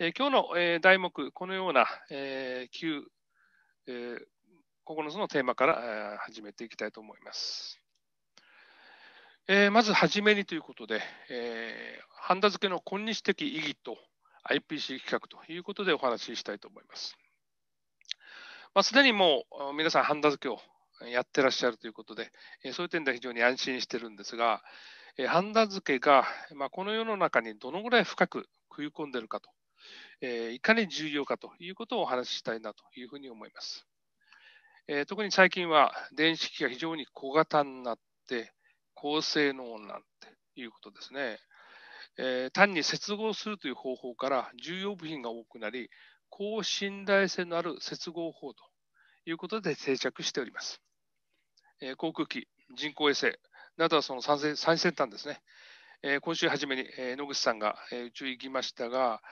えー、今日の、えー、題目、このような、えー、9、えー、9つのテーマから、えー、始めていきたいと思います。えー、まず初めにということで、えー、ハンダ付けの今日的意義と IPC 企画ということでお話ししたいと思います。まあ、すでにもう皆さんハンダ付けをやってらっしゃるということで、えー、そういう点では非常に安心してるんですが、えー、ハンダ付けが、まあ、この世の中にどのぐらい深く食い込んでるかとえー、いかに重要かということをお話ししたいなというふうに思います。えー、特に最近は電子機器が非常に小型になって、高性能なんていうことですね。えー、単に接合するという方法から重要部品が多くなり、高信頼性のある接合法ということで定着しております。えー、航空機、人工衛星などはその最先端ですね。えー、今週初めに、え野口さんが、え宇宙行きましたが、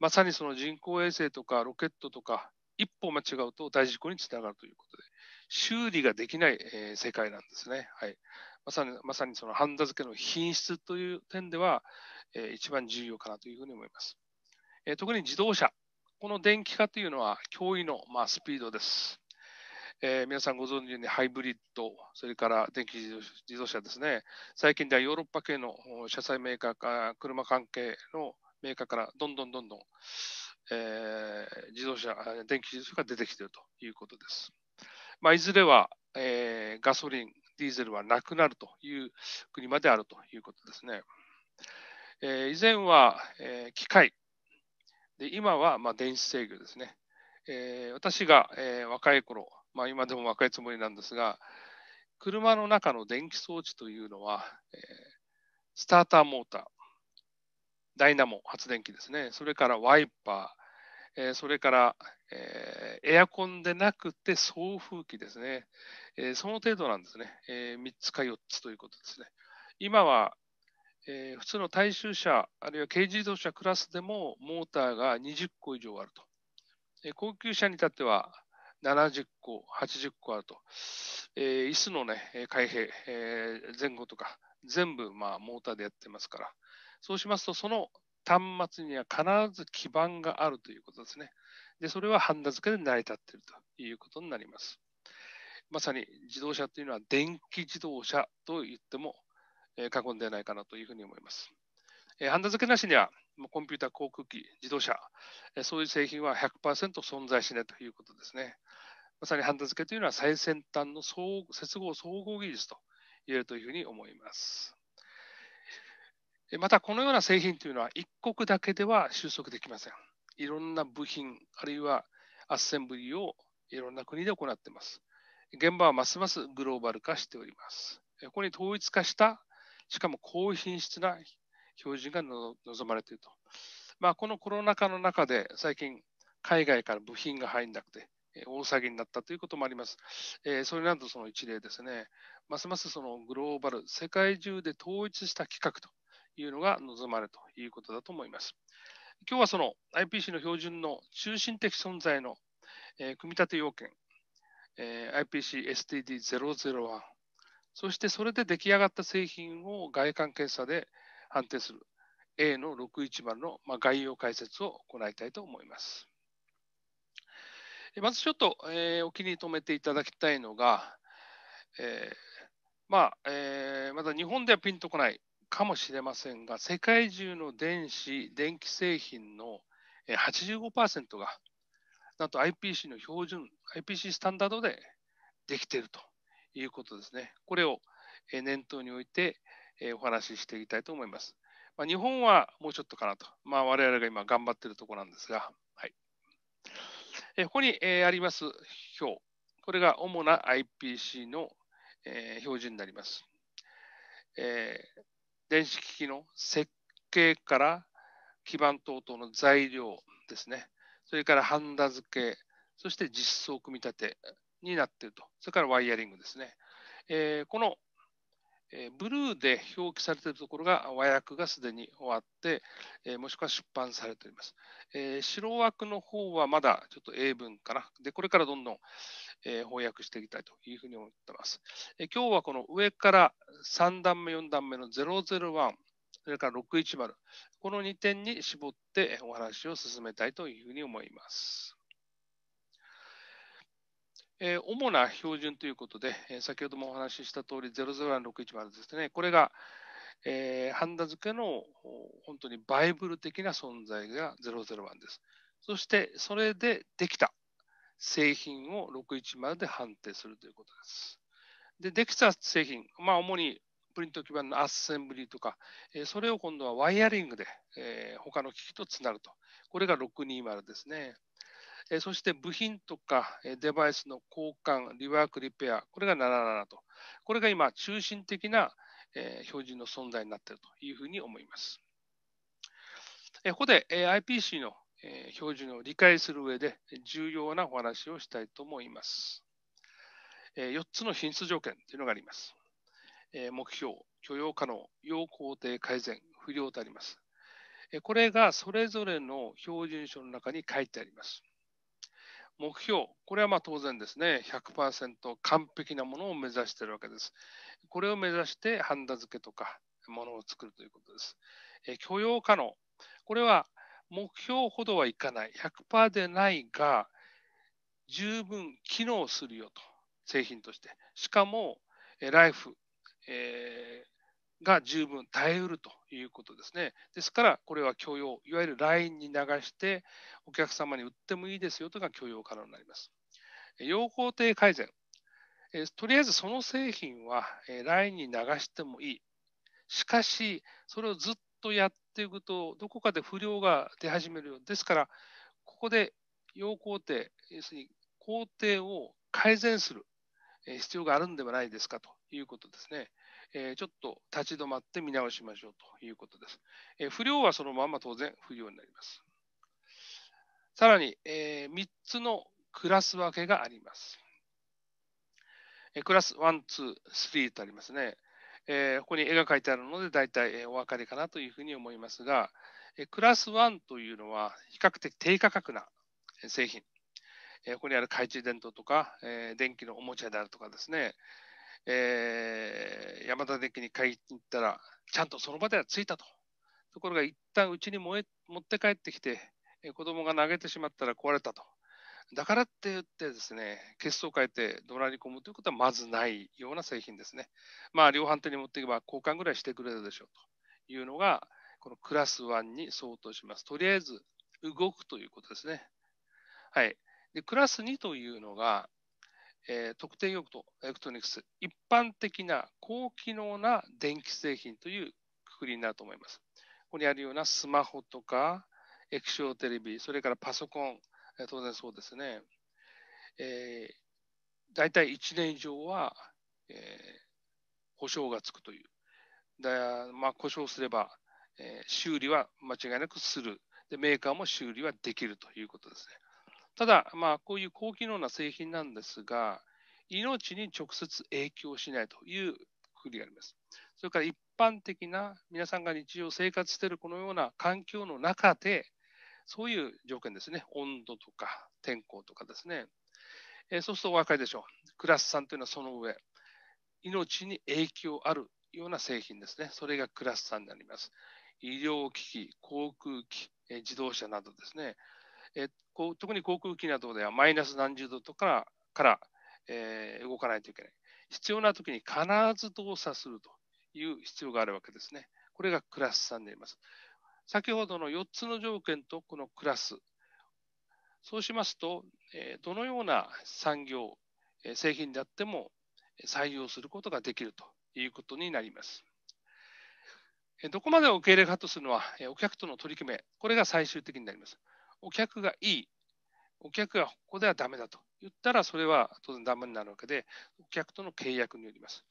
まさにその人工衛星とかロケットとか、一歩間違うと大事故につながるということで、修理ができない、えー、世界なんですね。はい、まさにまさにそのハンダ付けの品質という点では、えー、一番重要かなというふうに思います。えー、特に自動車、この電気化というのは驚異の、まあ、スピードです。えー、皆さんご存知のようにハイブリッド、それから電気自動車ですね、最近ではヨーロッパ系の車載メーカーか車関係のメーカーからどんどんどんどん、えー、自動車、電気自動車が出てきているということです。まあ、いずれは、えー、ガソリン、ディーゼルはなくなるという国まであるということですね。えー、以前は、えー、機械、で今は、まあ、電子制御ですね。えー、私が、えー、若い頃、まあ、今でも若いつもりなんですが、車の中の電気装置というのは、えー、スターターモーター、ダイナモ発電機ですね、それからワイパー、えー、それから、えー、エアコンでなくて送風機ですね、えー、その程度なんですね、え3つか4つということですね。今は、え普通の大衆車、あるいは軽自動車クラスでもモーターが20個以上あると。え高級車に至っては70個、80個あると。え椅子の、ね、開閉、え前後とか、全部、まあ、モーターでやってますから。そうしますと、その端末には必ず基盤があるということですね。で、それはハンダ付けで成り立っているということになります。まさに自動車というのは電気自動車と言っても過言ではないかなというふうに思います。ハンダ付けなしにはコンピューター、航空機、自動車、そういう製品は100%存在しないということですね。まさにハンダ付けというのは最先端の接合総合技術と言えるというふうに思います。またこのような製品というのは一国だけでは収束できません。いろんな部品、あるいはアッセンブリーをいろんな国で行っています。現場はますますグローバル化しております。ここに統一化した、しかも高品質な標準が望まれていると。まあ、このコロナ禍の中で最近海外から部品が入んなくて大騒ぎになったということもあります。えそれなどその一例ですね。ますますそのグローバル、世界中で統一した企画というのが望まれということだと思います。今日はその IPC の標準の中心的存在の、え組み立て要件、え IPC-STD001、そしてそれで出来上がった製品を外観検査で判定する A の610の、まあ、概要解説を行いたいと思います。まずちょっと、えお気に留めていただきたいのが、えまあえまだ日本ではピンとこないかもしれませんが、世界中の電子、電気製品の85%が、なんと IPC の標準、IPC スタンダードでできているということですね。これを念頭においてお話ししていきたいと思います。まあ、日本はもうちょっとかなと、まあ、我々が今頑張っているところなんですが、はい、えここに、えあります表、これが主な IPC の、え標準になります。え電子機器の設計から基板等々の材料ですね、それからハンダ付け、そして実装組み立てになっていると、それからワイヤリングですね。えー、この、えブルーで表記されているところが和訳がすでに終わって、えー、もしくは出版されております。え白枠の方はまだちょっと英文かな。で、これからどんどん、えー、翻訳していきたいというふうに思ってます。えー、今日はこの上から3段目、4段目の001、それから610、この2点に絞ってお話を進めたいというふうに思います。えー、主な標準ということで、え先ほどもお話しした通り、001-610ですね、これが、えー、ハンダ付けの本当にバイブル的な存在が001です。そして、それでできた製品を610で判定するということです。で、できた製品、まあ、主にプリント基板のアッセンブリーとか、えそれを今度はワイヤリングで、え他の機器とつなぐと。これが620ですね。えそして部品とかデバイスの交換、リワーク、リペア、これが77と。これが今、中心的な、え標準の存在になっているというふうに思います。えここで、え IPC のえ標準を理解する上で重要なお話をしたいと思います。え4つの品質条件というのがあります。え目標、許容可能、要工程改善、不良とあります。これがそれぞれの標準書の中に書いてあります。目標、これはまあ当然ですね、100%完璧なものを目指しているわけです。これを目指してハンダ付けとかものを作るということです。え許容可能、これは目標ほどはいかない、100%でないが、十分機能するよと、製品として。しかも、ライフ、えー、が十分耐えうるということですね。ですから、これは許容、いわゆる LINE に流して、お客様に売ってもいいですよとが許容可能になります。要工程改善。えー、とりあえずその製品は、え i n e に流してもいい。しかし、それをずっとやっていくと、どこかで不良が出始めるようですから、ここで要工程、要するに工程を改善する必要があるんではないですかということですね。えー、ちょっと立ち止まって見直しましょうということです。えー、不良はそのまま当然不良になります。さらに、えー、3つのクラス分けがあります。えー、クラス1、2、3とありますね。えー、ここに絵が描いてあるので、大体お分かりかなというふうに思いますが、えクラス1というのは比較的低価格な製品。えここにある懐中電灯とか、え電気のおもちゃであるとかですね、えー、山田電機に買いに行ったら、ちゃんとその場では着いたと。ところが一旦うちに持って帰ってきて、子供が投げてしまったら壊れたと。だからって言ってですね、結束を変えて怒鳴り込むということはまずないような製品ですね。まあ、量販店に持っていけば交換ぐらいしてくれるでしょうというのが、このクラス1に相当します。とりあえず動くということですね。はい。で、クラス2というのが、えー、特定用途エクトニクス、一般的な高機能な電気製品というくくりになると思います。ここにあるようなスマホとか液晶テレビ、それからパソコン、当然そうですね。えー、大体1年以上は、えー、保証がつくという。だまあ、故障すれば、えー、修理は間違いなくするで。メーカーも修理はできるということですね。ただ、まあ、こういう高機能な製品なんですが、命に直接影響しないというふうにあります。それから一般的な皆さんが日常生活しているこのような環境の中で、そういう条件ですね。温度とか天候とかですね。えー、そうするとお分かりでしょう。クラス3というのはその上、命に影響あるような製品ですね。それがクラス3になります。医療機器、航空機、えー、自動車などですね。えー、こう特に航空機などではマイナス何十度とかから、えー、動かないといけない。必要な時に必ず動作するという必要があるわけですね。これがクラス3になります。先ほどの4つの条件とこのクラス、そうしますと、どのような産業、製品であっても採用することができるということになります。どこまで受け入れかとするのは、お客との取り決め、これが最終的になります。お客がいい、お客がここではだめだと言ったら、それは当然だめになるわけで、お客との契約によります。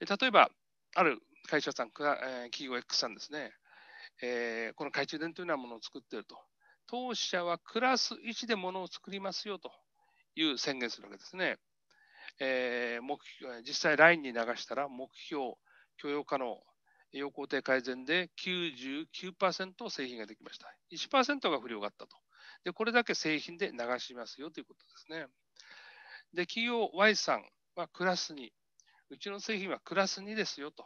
例えば、ある会社さん企業 X さんですね、えー、この懐中電灯のようなものを作っていると。当社はクラス1でものを作りますよという宣言するわけですね。えー、目標実際、LINE に流したら目標、許容可能、栄養工程改善で99%製品ができました。1%が不良があったと。で、これだけ製品で流しますよということですね。で、企業 Y さんはクラス2。うちの製品はクラス2ですよと。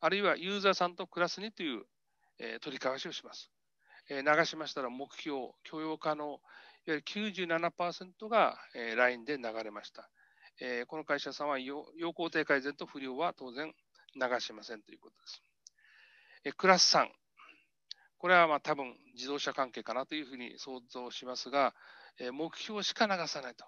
あるいはユーザーさんとクラス2というえー、取り交わしをします。えー、流しましたら目標、許容可能、いわゆる97%が、えー、ラインで流れました。えー、この会社さんは要工程改善と不良は当然流しませんということです。えクラス3、これはまあ多分自動車関係かなというふうに想像しますが、え目標しか流さないと。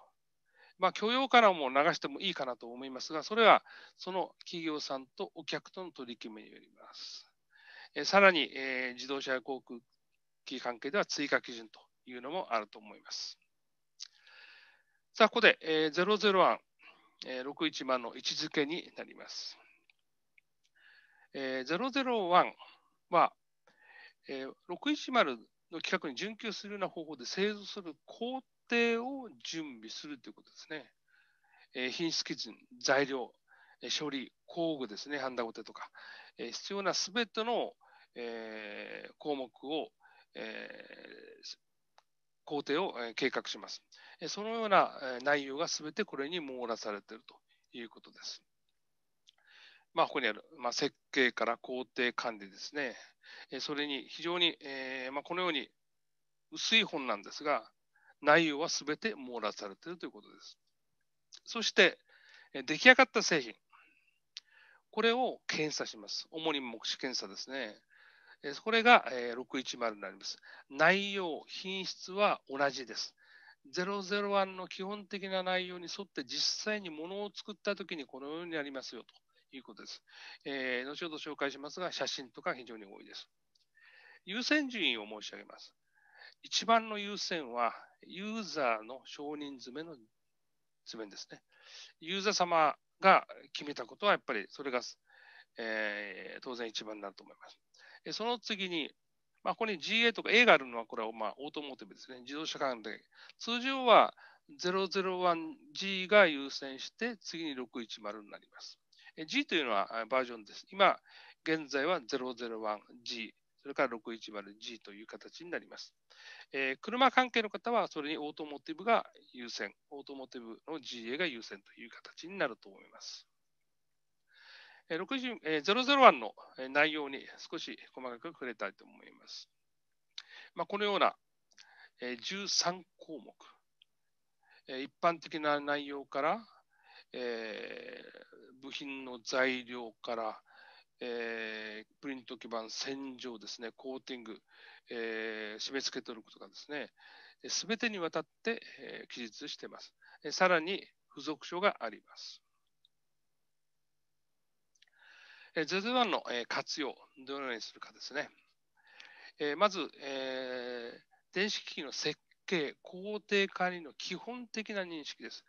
まあ、許容からも流してもいいかなと思いますが、それはその企業さんとお客との取り決めによります。えさらに、え自動車や航空機関係では追加基準というのもあると思います。さあ、ここで、えー、001、えー、610の位置づけになります。えー、001は、えー、610の規格に準拠するような方法で製造する工程を準備するということですね。えー、品質基準、材料、処理、工具ですね、ハンダごてとか、えー、必要なすべてのえー、項目を、えー、工程を計画します。そのような内容が全てこれに網羅されているということです。まあ、ここにある、まあ、設計から工程管理ですね。それに非常に、えー、まあ、このように薄い本なんですが、内容は全て網羅されているということです。そして、出来上がった製品。これを検査します。主に目視検査ですね。えこれが、え610になります。内容、品質は同じです。001の基本的な内容に沿って実際に物を作ったときにこのようになりますよということです、えー、後ほど紹介しますが、写真とか非常に多いです。優先順位を申し上げます。一番の優先は、ユーザーの承認詰めの図面ですね。ユーザー様が決めたことは、やっぱりそれが、えー、当然一番になると思います。その次に、まあ、ここに GA とか A があるのは、これはまあオートモーティブですね、自動車関連。通常は 001G が優先して、次に610になります。G というのはバージョンです。今、現在は 001G、それから 610G という形になります。えー、車関係の方は、それにオートモーティブが優先、オートモーティブの GA が優先という形になると思います。0え0 1の内容に少し細かく触れたいと思います。まあ、このような、え13項目、え一般的な内容から、えー、部品の材料から、えー、プリント基板、洗浄ですね、コーティング、えー、締め付け取ることがですね、すべてにわたって、えー、記述しています。さらに付属書があります。ZZ1 の活用、どのようにするかですね。まず、電子機器の設計、工程管理の基本的な認識です。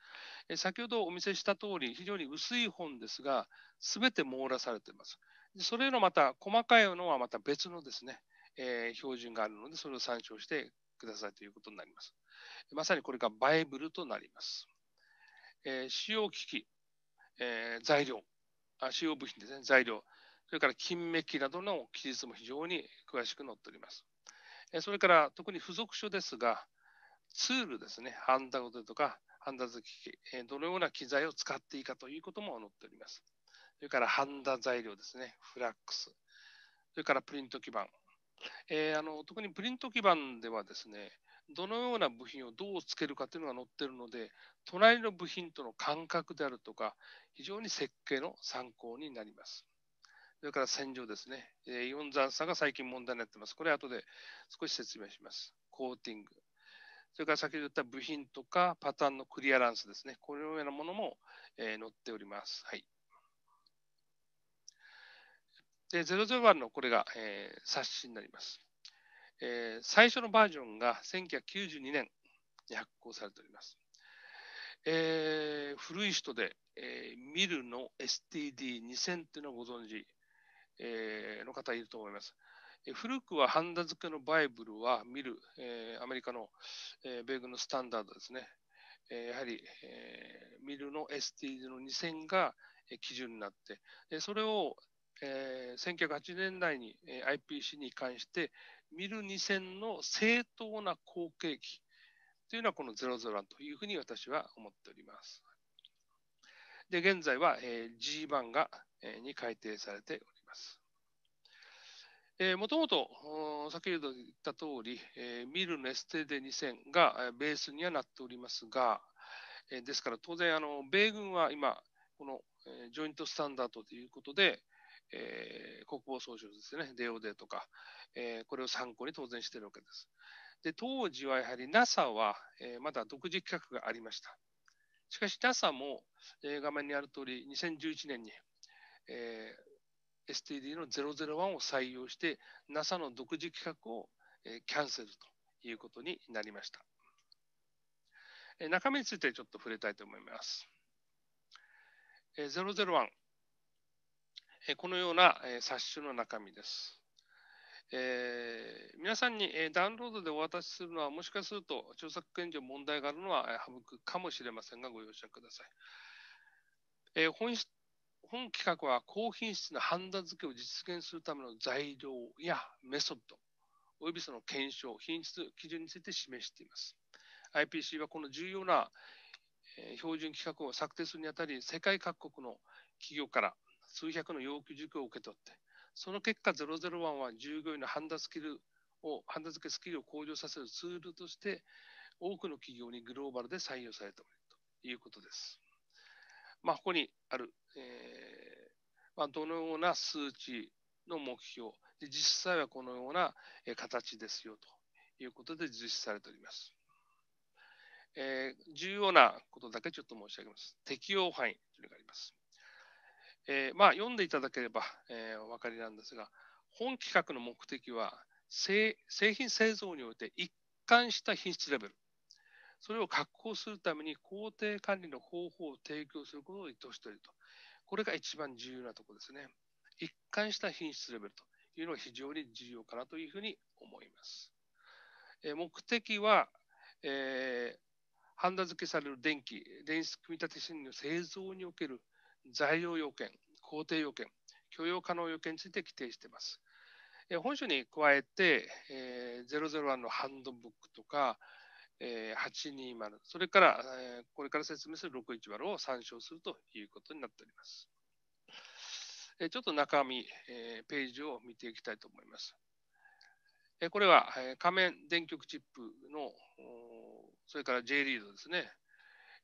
先ほどお見せした通り、非常に薄い本ですが、すべて網羅されています。それのまた細かいのはまた別のですね、え標準があるので、それを参照してくださいということになります。まさにこれがバイブルとなります。え使用機器、え材料、主要部品ですね、材料、それから金メッキなどの記述も非常に詳しく載っております。それから特に付属書ですが、ツールですね、ハンダごととか、ハンダ付き機、どのような機材を使っていいかということも載っております。それからハンダ材料ですね、フラックス、それからプリント基板。えー、あの特にプリント基板ではですね、どのような部品をどうつけるかというのが載ってるので隣の部品との間隔であるとか非常に設計の参考になります。それから洗浄ですね。イオン残差が最近問題になってます。これ後で少し説明します。コーティング。それから先ほど言った部品とかパターンのクリアランスですね。このようなものも、えー、載っております。はい。で、001のこれが、えー、冊子になります。えー、最初のバージョンが1992年に発行されております。えー、古い人で、えー、ミルの STD2000 っていうのをご存知、えー、の方いると思います。えー、古くはハンダ付けのバイブルはミル、えー、アメリカの、えー、米軍のスタンダードですね。えー、やはり、えー、ミルの STD の2000が基準になって、それを、えー、1980年代に IPC に関して、ミル2000の正当な後継機というのはこの001というふうに私は思っております。で、現在は G1 がに改定されております。もともと、先ほど言った通り、ミルネステデ2000がベースにはなっておりますが、ですから当然、あの米軍は今、このジョイントスタンダードということで、えー、国防総省ですね、DOD とか、えー、これを参考に当然しているわけです。で、当時はやはり NASA は、えー、まだ独自企画がありました。しかし NASA も、えー、画面にある通り、2011年に、えー、STD の001を採用して、NASA の独自企画を、えー、キャンセルということになりました。えー、中身についてちょっと触れたいと思います。えー、001、このような冊子の中身です。えー、皆さんにダウンロードでお渡しするのは、もしかすると著作権上問題があるのは省くかもしれませんが、ご容赦ください。えー、本本企画は高品質な判断付けを実現するための材料やメソッド、およびその検証、品質基準について示しています。IPC はこの重要な標準規格を策定するにあたり、世界各国の企業から数百の要求受給を受け取って、その結果、001は従業員のハンダスキルを、ハンダ付けスキルを向上させるツールとして、多くの企業にグローバルで採用されておるということです。まあ、ここにある、えー、まあ、どのような数値の目標で、実際はこのような形ですよということで実施されております。えー、重要なことだけちょっと申し上げます。適用範囲というのがあります。えー、まあ、読んでいただければ、えー、お分かりなんですが、本企画の目的は製品製造において一貫した品質レベル、それを確保するために工程管理の方法を提供することを意図していると。これが一番重要なところですね。一貫した品質レベルというのが非常に重要かなというふうに思います。えー、目的は、えー、ハンダ付けされる電気、電子組み立て芯の製造における材料要件、工程要件、許容可能要件について規定しています。本書に加えて、えー、001のハンドブックとか、えー、820、それから、えー、これから説明する610を参照するということになっております。えー、ちょっと中身、えー、ページを見ていきたいと思います。えー、これは、えー、仮面電極チップの、それから J リードですね。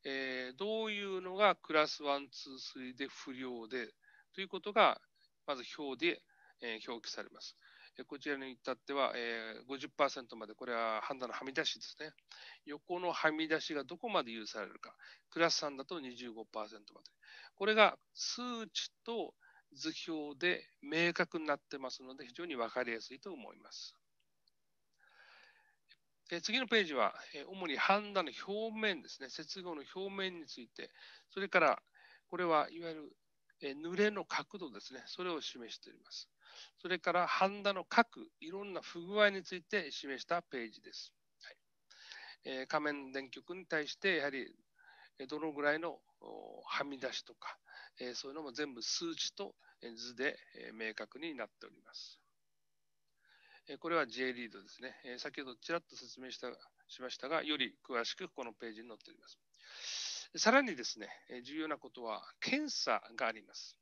えー、どういうのがクラス1、2、3で不良でということが、まず表で、えー、表記されます。こちらに至っては、えー、50%まで、これは判断のはみ出しですね。横のはみ出しがどこまで許されるか。クラス3だと25%まで。これが数値と図表で明確になってますので、非常に分かりやすいと思います。え次のページは、え主にンダの表面ですね、接合の表面について、それから、これはいわゆる、え濡れの角度ですね、それを示しております。それから、ハンダの各、いろんな不具合について示したページです。はいえ仮面電極に対して、やはり、どのぐらいのはみ出しとか、えそういうのも全部数値と図で明確になっております。これは J リードですね。先ほどちらっと説明したしましたが、より詳しくこのページに載っております。さらにですね、重要なことは検査があります。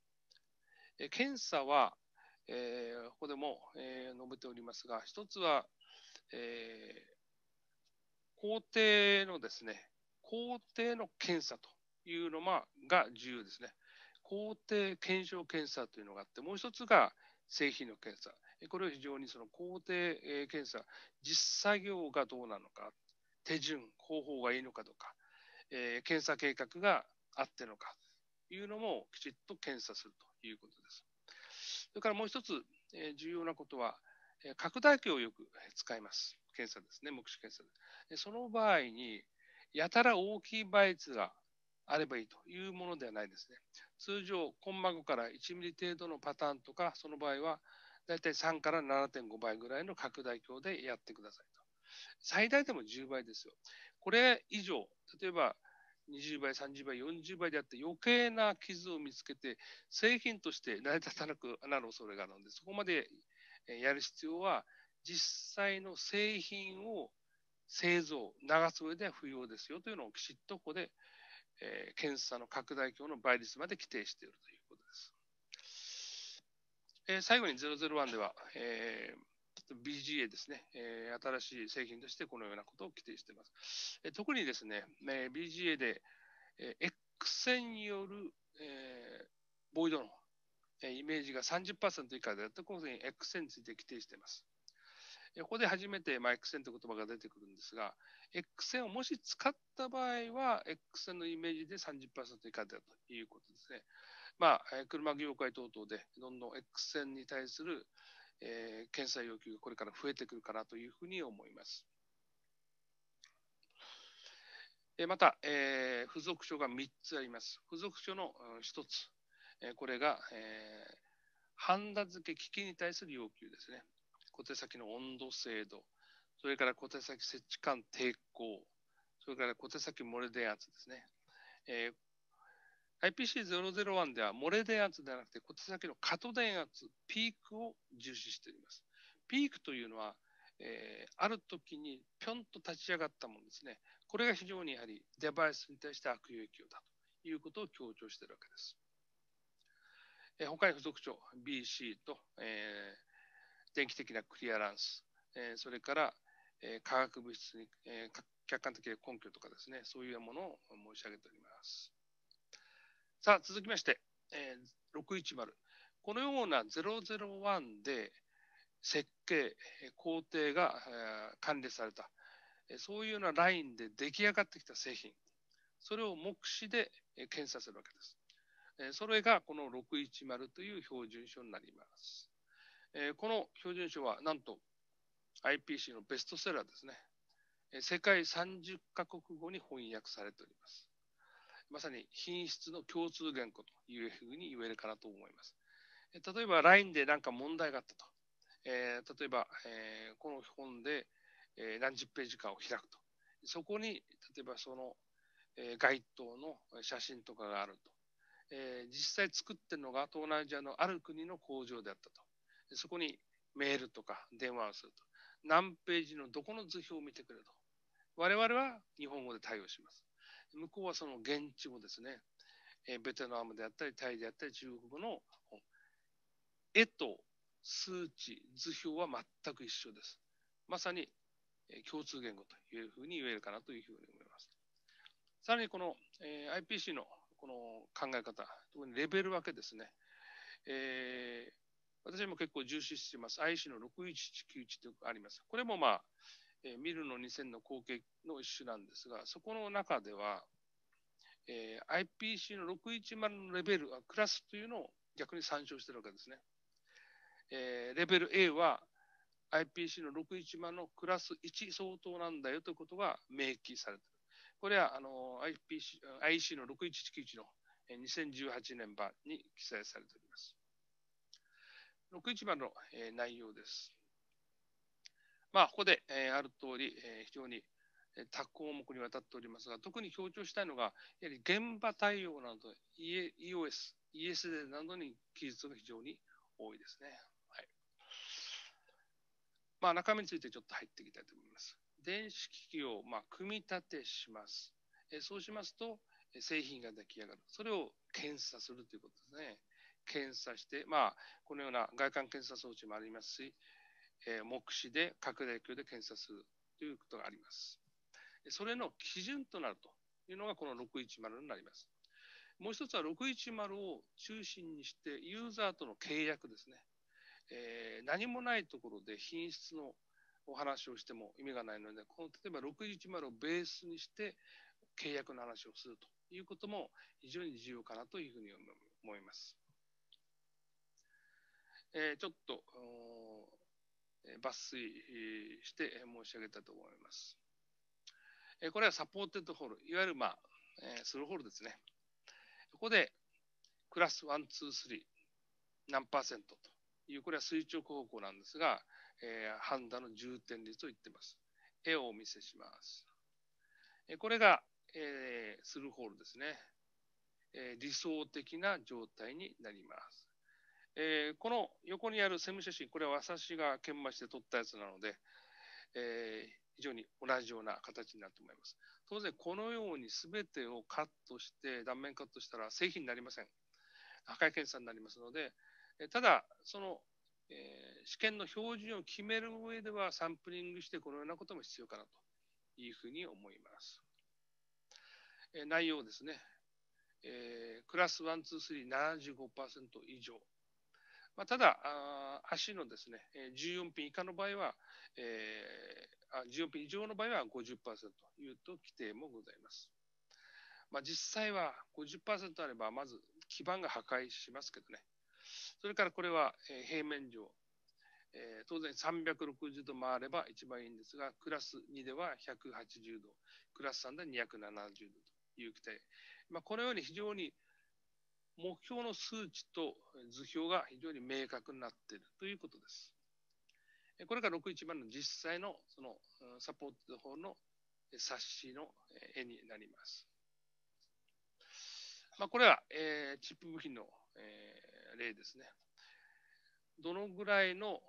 検査は、えー、ここでも、えー、述べておりますが、一つは、えー、工程のですね、工程の検査というのが重要ですね。工程検証検査というのがあって、もう一つが製品の検査。これは非常にその工程、え検査、実作業がどうなのか、手順、方法がいいのかとか、えー、検査計画があってのかというのもきちっと検査するということです。それからもう一つ、えー、重要なことは、え拡大器をよく使います。検査ですね、目視検査で。その場合に、やたら大きい倍率があればいいというものではないですね。通常、コンマ5から1ミリ程度のパターンとか、その場合は大体3から7.5倍ぐらいの拡大鏡でやってくださいと。最大でも10倍ですよ。これ以上、例えば20倍、30倍、40倍であって余計な傷を見つけて製品として成り立たなくなる恐れがあるので、そこまでやる必要は実際の製品を製造、流す上では不要ですよというのをきちっとここで、えー、検査の拡大鏡の倍率まで規定しているということです。えー、最後に001では、えー BGA ですね、えー、新しい製品としてこのようなことを規定しています。えー、特にですね、えー、BGA で、えー、X 線による、えー、ボイドの、えー、イメージが30%以下であったこのに X 線について規定しています。えここで初めて、まあ、X 線という言葉が出てくるんですが、X 線をもし使った場合は、X 線のイメージで30%以下だということですね。まあ、車業界等々で、どんどん X 線に対する、えー、検査要求がこれから増えてくるかなというふうに思います。えー、また、えー、付属書が3つあります。付属書の1つ、えこれが、えハンダ付け機器に対する要求ですね。小手先の温度精度、それから小手先設置間抵抗、それから小手先漏れ電圧ですね。えー、IPC001 では漏れ電圧ではなくて、小手先の過渡電圧、ピークを重視しております。ピークというのは、えー、ある時にぴょんと立ち上がったものですね。これが非常にやはりデバイスに対して悪影響だということを強調しているわけです。えー、他に付属長 BC と、えー、電気的なクリアランス、えー、それから、えー、化学物質に、えー、客観的な根拠とかですね、そういうものを申し上げております。さあ、続きまして、えー、610。このような001で設計、工程が、えー、管理された、そういうようなラインで出来上がってきた製品、それを目視で検査するわけです。それがこの610という標準書になります。この標準書はなんと IPC のベストセラーですね。世界30カ国語に翻訳されております。まさに品質の共通言語というふうに言えるかなと思います。例えば LINE で何か問題があったと。えー、例えば、えー、この本で、えー、何十ページかを開くと。そこに、例えばその、えー、街灯の写真とかがあると。えー、実際作ってるのが東南アジアのある国の工場であったと。そこにメールとか電話をすると。何ページのどこの図表を見てくれと。我々は日本語で対応します。向こうはその現地語ですね、えベトナムであったり、タイであったり、中国語の絵と数値、図表は全く一緒です。まさに共通言語というふうに言えるかなというふうに思います。さらにこの IPC のこの考え方、特にレベル分けですね。えー、私も結構重視しています。IC の6191というのがあります。これもまあ、えー、ミルの2000の後継の一種なんですが、そこの中では、えー、IPC の610のレベル、クラスというのを逆に参照してるわけですね。えー、レベル A は IPC の610のクラス1相当なんだよということが明記されてる。これはあの IPC IC の6191の2018年版に記載されております。61 0の内容です。まあ、ここで、えある通り、え非常に多項目にわたっておりますが、特に強調したいのが、やはり現場対応など、EOS、ESD などに技術が非常に多いですね。はいまあ、中身についてちょっと入っていきたいと思います。電子機器をまあ組み立てします。えそうしますと、製品が出来上がる。それを検査するということですね。検査して、まあ、このような外観検査装置もありますし、えー、目視で拡大鏡で検査するということがあります。それの基準となるというのがこの610になります。もう一つは610を中心にしてユーザーとの契約ですね。えー、何もないところで品質のお話をしても意味がないので、この例えば610をベースにして契約の話をするということも非常に重要かなというふうに思います。えー、ちょっと抜粋して申し上げたと思います。これはサポーテッドホール、いわゆる、まあ、スルーホールですね。ここでクラス1、2、3何パーセントという、これは垂直方向なんですが、えー、判断の重点率を言っています。絵をお見せします。えこれが、えスルーホールですね、理想的な状態になります。えー、この横にあるセム写真、これは私が研磨して撮ったやつなので、えー、非常に同じような形になると思います。当然、このようにすべてをカットして、断面カットしたら製品になりません。破壊検査になりますので、ただ、その、えー、試験の標準を決める上では、サンプリングしてこのようなことも必要かなというふうに思います。えー、内容ですね。えー、クラス1、2、3、75%以上。まあ、ただ、足のですね、14ン以下の場合は、えー、14ン以上の場合は50%というと規定もございます。まあ、実際は50%あれば、まず基盤が破壊しますけどね。それからこれは平面上、えー、当然360度回れば一番いいんですが、クラス2では180度、クラス3では270度という規定。まあ、このように非常に目標の数値と図表が非常に明確になっているということです。これが6 1番の実際のそのサポート法の冊子の絵になります。まあ、これは、えチップ部品の、え例ですね。どのぐらいの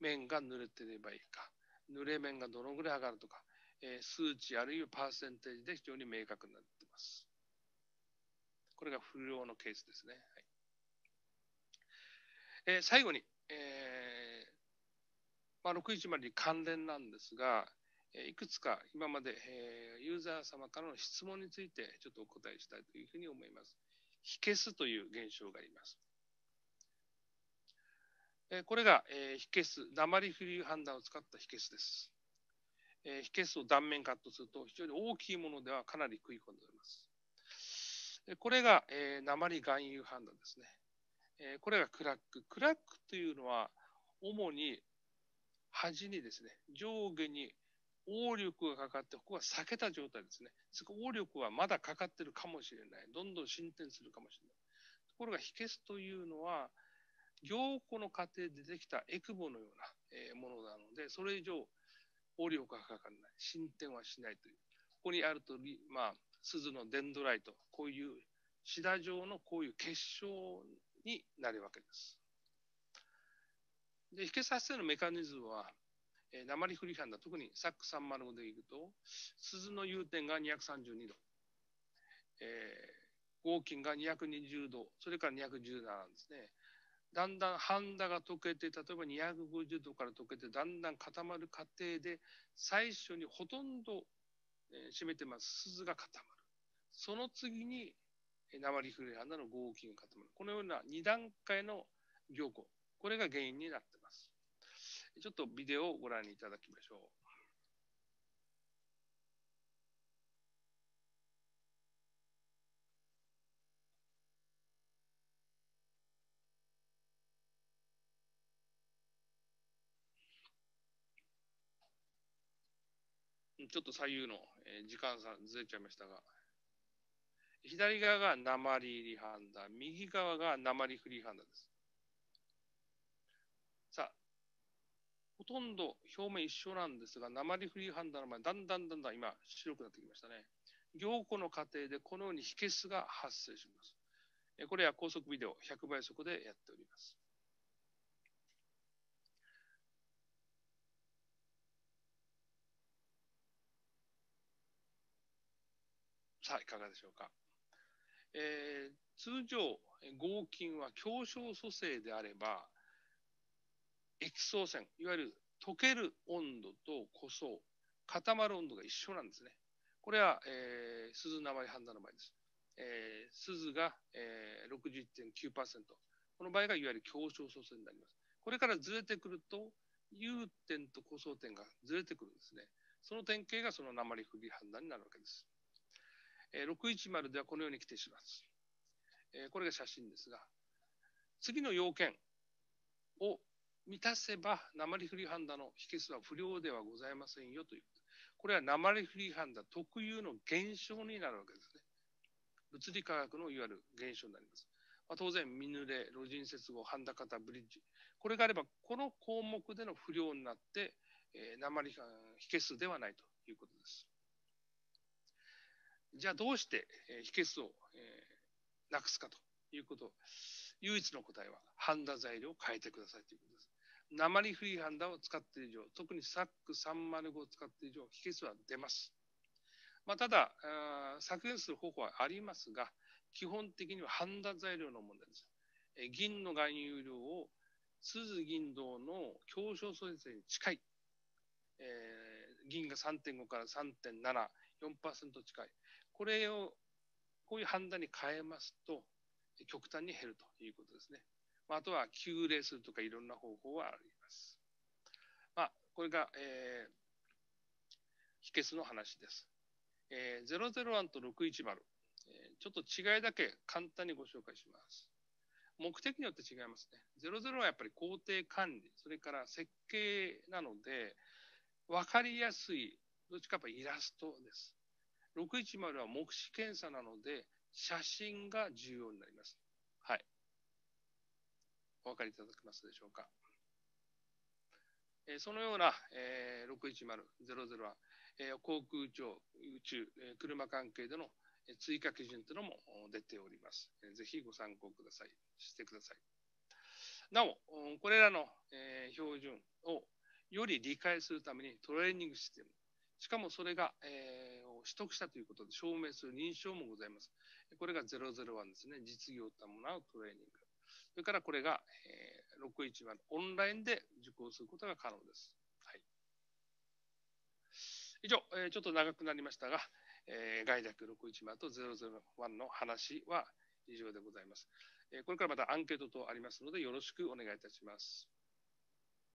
面が濡れてればいいか、濡れ面がどのぐらい上がるとか、え数値あるいはパーセンテージで非常に明確になっています。これが不良のケースですね。はいえー、最後に、えーまあ、610に関連なんですが、いくつか今まで、えー、ユーザー様からの質問についてちょっとお答えしたいというふうに思います。火消すという現象があります。えー、これが、えー、消す、黙りフ判断を使った火消すです。えー、消すを断面カットすると非常に大きいものではかなり食い込んでおります。でこれが、えー、鉛含有判断ですね、えー、これがクラック。クラックというのは、主に端にですね、上下に応力がかかって、ここは避けた状態ですね。そこ応力はまだかかってるかもしれない。どんどん進展するかもしれない。ところが、秘訣というのは、凝固の過程でできたエクボのようなものなので、それ以上、応力がかからない。進展はしないという。ここにあるとり、まあ、鈴のデンドライトこういうシダ状のこういう結晶になるわけです。で引けさ生のメカニズムは、えー、鉛フリハンダ特にサック305でいくと鈴の融点が232度、えー、合金が220度それから217なんですね。だんだんハンダが溶けて例えば250度から溶けてだんだん固まる過程で最初にほとんどえ締めてます。鈴が固まる。その次に、鉛フレアなどの合金が固まる。このような2段階の凝固。これが原因になってます。ちょっとビデオをご覧いただきましょう。ちょっと左右の、えー、時間差ずれちゃいましたが、左側が鉛入ハンダ、右側が鉛フリーハンダです。さあ、ほとんど表面一緒なんですが、鉛フリーハンダの前、だんだんだんだん今、白くなってきましたね。凝固の過程でこのように秘訣が発生します。これは高速ビデオ100倍速でやっております。さあ、いかがでしょうか。えー、通常、合金は狭小組成であれば、液層線、いわゆる溶ける温度と固層、固まる温度が一緒なんですね。これは、えー、鈴鉛半田の場合です。えー、鈴が、えー、61.9%。この場合がいわゆる狭小組成になります。これからずれてくると、融点と固層点がずれてくるんですね。その典型がその鉛不リ判断になるわけです。え610ではこのように規定します。えこれが写真ですが、次の要件を満たせば、鉛フリーハンダの秘訣は不良ではございませんよという。これは鉛フリーハンダ特有の現象になるわけですね。物理科学のいわゆる現象になります。まあ、当然、ミヌレ路人接合、ハンダ型、ブリッジ。これがあれば、この項目での不良になって、え鉛秘訣ではないということです。じゃあどうして、え秘訣を、えなくすかということ、唯一の答えはンダ材料を変えてくださいということです。鉛フリーハンダを使っている以上、特にサック305を使っている以上、秘訣は出ます。まあ、ただ、削減する方法はありますが、基本的にはンダ材料の問題です。え銀の含有量を鈴銀銅の狭小素先に近い、えー、銀が3.5から3.7、4%近い。これを、こういう判断に変えますと、極端に減るということですね。まあ、あとは、急冷するとかいろんな方法はあります。まあ、これが、えー、秘訣の話です。えー、001と610、えー、ちょっと違いだけ簡単にご紹介します。目的によって違いますね。00はやっぱり工程管理、それから設計なので、分かりやすい、どっちかやっぱイラストです。610は目視検査なので、写真が重要になります。はい。お分かりいただけますでしょうか。えそのような、えー、6100は、え航空庁、宇宙、え車関係での追加基準というのも出ております。ぜひご参考ください。してください。なお、これらの、え標準をより理解するためにトレーニングシステム、しかもそれが、え取得したということで証明する認証もございます。これが001ですね。実業を伴うトレーニング。それからこれが、え610オンラインで受講することが可能です。はい、以上、えちょっと長くなりましたが、え外略610と001の話は以上でございます。えこれからまたアンケート等ありますのでよろしくお願いいたします。